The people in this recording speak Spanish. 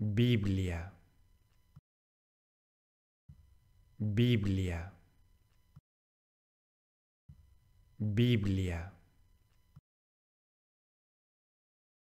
Biblia. Biblia. Biblia.